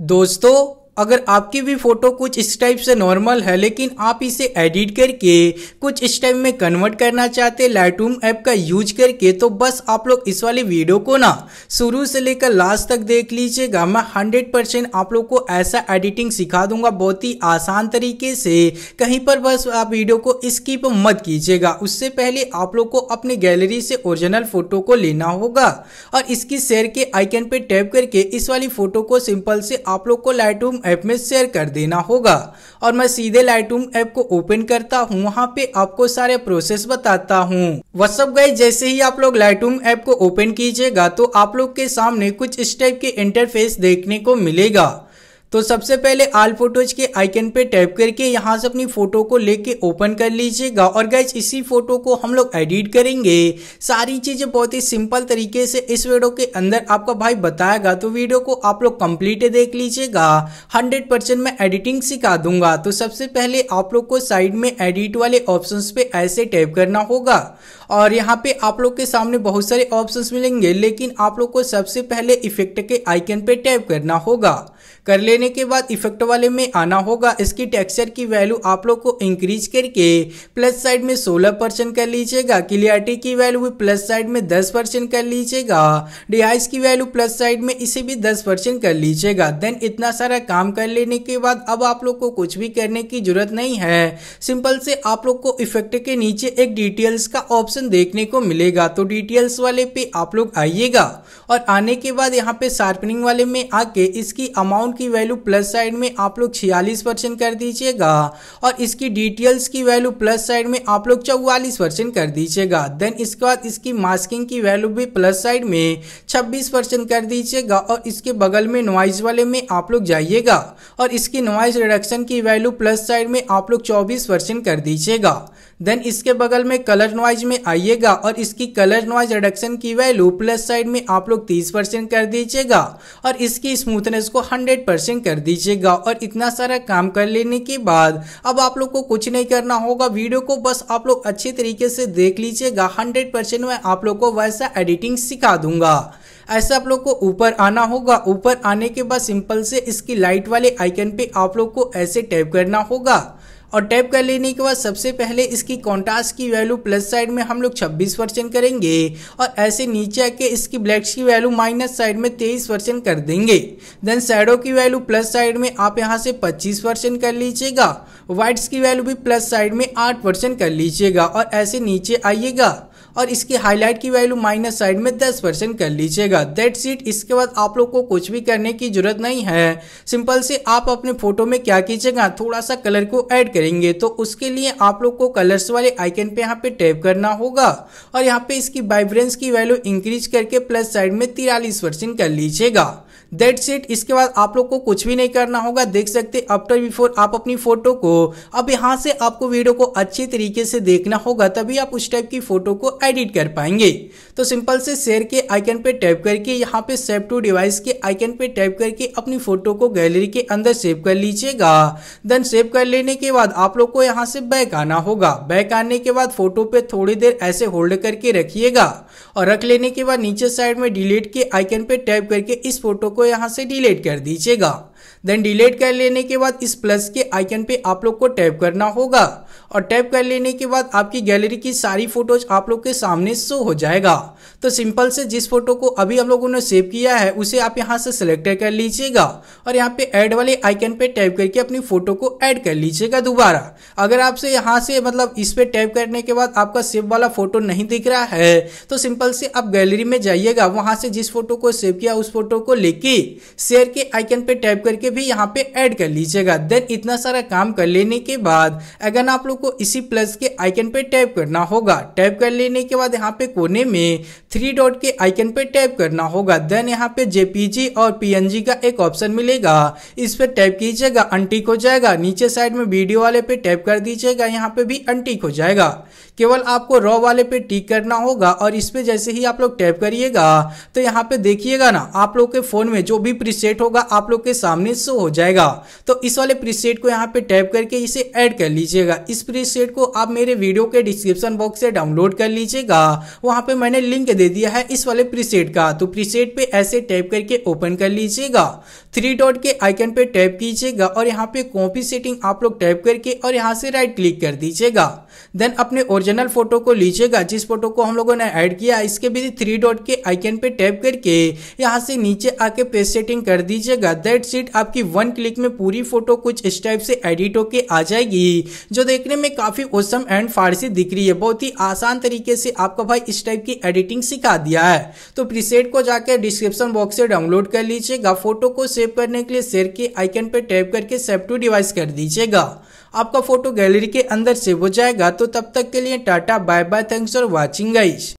दोस्तों अगर आपकी भी फ़ोटो कुछ इस टाइप से नॉर्मल है लेकिन आप इसे एडिट करके कुछ इस टाइप में कन्वर्ट करना चाहते हैं लाइटरूम ऐप का यूज करके तो बस आप लोग इस वाली वीडियो को ना शुरू से लेकर लास्ट तक देख लीजिएगा मैं हंड्रेड परसेंट आप लोग को ऐसा एडिटिंग सिखा दूंगा बहुत ही आसान तरीके से कहीं पर बस आप वीडियो को स्किप मत कीजिएगा उससे पहले आप लोग को अपनी गैलरी से ओरिजिनल फोटो को लेना होगा और इसकी शेयर के आइकन पर टैप करके इस वाली फोटो को सिंपल से आप लोग को लाइटरूम ऐप में शेयर कर देना होगा और मैं सीधे लाइट ऐप को ओपन करता हूँ वहाँ पे आपको सारे प्रोसेस बताता हूँ व्हाट्सअप गए जैसे ही आप लोग लाइट ऐप को ओपन कीजिएगा तो आप लोग के सामने कुछ इस टाइप के इंटरफेस देखने को मिलेगा तो सबसे पहले आल फोटोज के आइकन पे टैप करके यहाँ से अपनी फोटो को लेके ओपन कर लीजिएगा और गैस इसी फोटो को हम लोग एडिट करेंगे सारी चीजें बहुत ही सिंपल तरीके से इस वीडियो के अंदर आपका भाई बताएगा तो वीडियो को आप लोग कंप्लीट देख लीजिएगा हंड्रेड परसेंट मैं एडिटिंग सिखा दूंगा तो सबसे पहले आप लोग को साइड में एडिट वाले ऑप्शन पे ऐसे टैप करना होगा और यहाँ पे आप लोग के सामने बहुत सारे ऑप्शन मिलेंगे लेकिन आप लोग को सबसे पहले इफेक्ट के आइकन पे टैप करना होगा कर लेना लेने के बाद इफेक्ट वाले में आना होगा इसकी टेक्सचर की वैल्यू आप लोग को इंक्रीज करके प्लस साइड में सोलह परसेंट कर लीजिएगा क्लियरिटी की वैल्यू भी प्लस साइड में दस परसेंट कर लीजिएगा डिहाइस की वैल्यू प्लस साइड में इसे भी दस परसेंट कर लीजिएगा देन इतना सारा काम कर लेने के बाद अब आप लोग को कुछ भी करने की जरूरत नहीं है सिंपल से आप लोग को इफेक्ट के नीचे एक डिटेल्स का ऑप्शन देखने को मिलेगा तो डिटेल्स वाले पे आप लोग आइएगा और आने के बाद यहाँ पे शार्पनिंग वाले में आके इसकी अमाउंट की वैल्यू वैल्यू प्लस साइड में आप लोग छियालीस परसेंट कर दीजिएगा और इसकी डिटेल्स की वैल्यू प्लस साइड में आप लोग चौवालीस परसेंट कर दीजिएगा देन इसके बाद इसकी मास्किंग की वैल्यू भी प्लस साइड में छब्बीस परसेंट कर दीजिएगा और इसके बगल में नॉइज वाले में आप लोग जाइएगा और इसकी नॉइज रिडक्शन की वैल्यू प्लस साइड में आप लोग चौबीस परसेंट कर दीजिएगा देन इसके बगल में कलर नॉइज में आइएगा और इसकी कलर नॉइज रिडक्शन की वैल्यू प्लस साइड में आप लोग 30 परसेंट कर दीजिएगा और इसकी स्मूथनेस को हंड्रेड परसेंट कर दीजिएगा और इतना सारा काम कर लेने के बाद अब आप लोग को कुछ नहीं करना होगा वीडियो को बस आप लोग अच्छे तरीके से देख लीजिएगा हंड्रेड परसेंट आप लोग को वैसा एडिटिंग सिखा दूंगा ऐसे आप लोग को ऊपर आना होगा ऊपर आने के बाद सिंपल से इसकी लाइट वाले आइकन पे आप लोग को ऐसे टैप करना होगा और टैप कर लेने के बाद सबसे पहले इसकी कॉन्ट्रास्ट की वैल्यू प्लस साइड में हम लोग छब्बीस परसेंट करेंगे और ऐसे नीचे आके इसकी ब्लैक्स की वैल्यू माइनस साइड में तेईस परसेंट कर देंगे देन सैडो की वैल्यू प्लस साइड में आप यहाँ से पच्चीस परसेंट कर लीजिएगा वाइट्स की वैल्यू भी प्लस साइड में आठ परसेंट कर लीजिएगा और ऐसे नीचे आइएगा और इसकी हाईलाइट की वैल्यू माइनस साइड में दस परसेंट कर लीजिएगा दैट सीट इसके बाद आप लोग को कुछ भी करने की जरूरत नहीं है सिंपल से आप अपने फोटो में क्या कीजिएगा थोड़ा सा कलर को ऐड करेंगे तो उसके लिए आप लोग को कलर्स वाले आइकन पे यहाँ पे टैप करना होगा और यहाँ पे इसकी वाइब्रेंस की वैल्यू इंक्रीज करके प्लस साइड में तिरालीस परसेंट कर लीजिएगा दैट सेट इसके बाद आप लोग को कुछ भी नहीं करना होगा देख सकते आफ्टर बिफोर आप अपनी फोटो को अब यहाँ से आपको वीडियो को अच्छे तरीके से देखना होगा तभी आप उस टाइप की फोटो को एडिट कर पाएंगे तो सिंपल से शेयर के आइकन पे टैप करके यहाँ पे सेव टू डिवाइस के आइकन पे टैप करके अपनी फोटो को गैलरी के अंदर सेव कर लीजिएगा देन सेव कर लेने के बाद आप लोग को यहाँ से बैक आना होगा बैक आने के बाद फोटो पे थोड़ी देर ऐसे होल्ड करके रखिएगा और रख लेने के बाद नीचे साइड में डिलीट के आइकन पे टैप करके इस फोटो को यहाँ से डिलीट कर दीजिएगा देन डिलीट कर लेने के बाद इस प्लस के आइकन पे आप लोग को टैप करना होगा और टैप कर लेने के बाद आपकी गैलरी की सारी फोटोज आप लोग के सामने शो हो जाएगा तो सिंपल से जिस फोटो को अभी हम लोगों ने सेव किया है उसे आप यहाँ से सिलेक्ट कर लीजिएगा और यहाँ पे ऐड वाले आइकन पे टैप करके अपनी फोटो को ऐड कर लीजिएगा दोबारा अगर आपसे यहाँ से मतलब इस पे टैप करने के बाद आपका सेव वाला फोटो नहीं दिख रहा है तो सिंपल से आप गैलरी में जाइएगा वहां से जिस फोटो को सेव किया उस फोटो को लेके शेयर के आइकन पे टैप कर करके भी यहाँ पे ऐड कर लीजिएगा देन इतना सारा काम कर लेने के बाद अगर आप लोग को इसी प्लस के आइकन पे टैप करना होगा टैप कर लेने के बाद यहाँ पे कोने में थ्री डॉट के आइकन पे टैप करना होगा देन यहाँ पे जेपीजी और पीएनजी का एक ऑप्शन मिलेगा इस पर टैप कीजिएगा अंटिक हो जाएगा नीचे साइड में वीडियो वाले पे टैप कर दीजिएगा यहाँ पे भी अंटीक हो जाएगा केवल आपको रॉ वाले पे टिक करना होगा और इस पे जैसे ही आप लोग टैप करिएगा तो यहाँ पे देखिएगा ना आप लोग के फोन में जो भी प्रीसेट होगा आप लोग के सामने सामने शो हो जाएगा तो इस वाले प्रीसेट को यहाँ पे टैप करके इसे ऐड कर लीजिएगा इस प्रीसेट को आप मेरे वीडियो के डिस्क्रिप्शन बॉक्स से डाउनलोड कर लीजिएगा वहाँ पे मैंने लिंक दे दिया है इस वाले प्रीसेट का तो प्रीसेट पे ऐसे टैप करके ओपन कर लीजिएगा थ्री डॉट के आइकन पे टैप कीजिएगा और यहाँ पे कॉपी सेटिंग आप लोग टैप करके और यहाँ से राइट क्लिक कर दीजिएगा देन अपने ओरिजिनल फोटो को लीजिएगा जिस फोटो को हम लोगों ने ऐड किया इसके भी थ्री डॉट के आइकन पे टैप करके यहाँ से नीचे आके पेज सेटिंग कर दीजिएगा दैट सीट आपकी वन क्लिक में पूरी फोटो कुछ इस टाइप से एडिट होके आ जाएगी जो देखने में काफी ओसम एंड फारसी दिख रही है बहुत ही आसान तरीके से आपका भाई इस टाइप की एडिटिंग सिखा दिया है तो प्रीसेट को जाकर डिस्क्रिप्शन बॉक्स से डाउनलोड कर लीजिएगा फोटो को सेव करने के लिए शेयर के आइकन पर टैप करके सेव टू डिवाइस कर दीजिएगा आपका फोटो गैलरी के अंदर सेव हो जाएगा रहेगा तो तब तक के लिए tata bye bye thanks for watching guys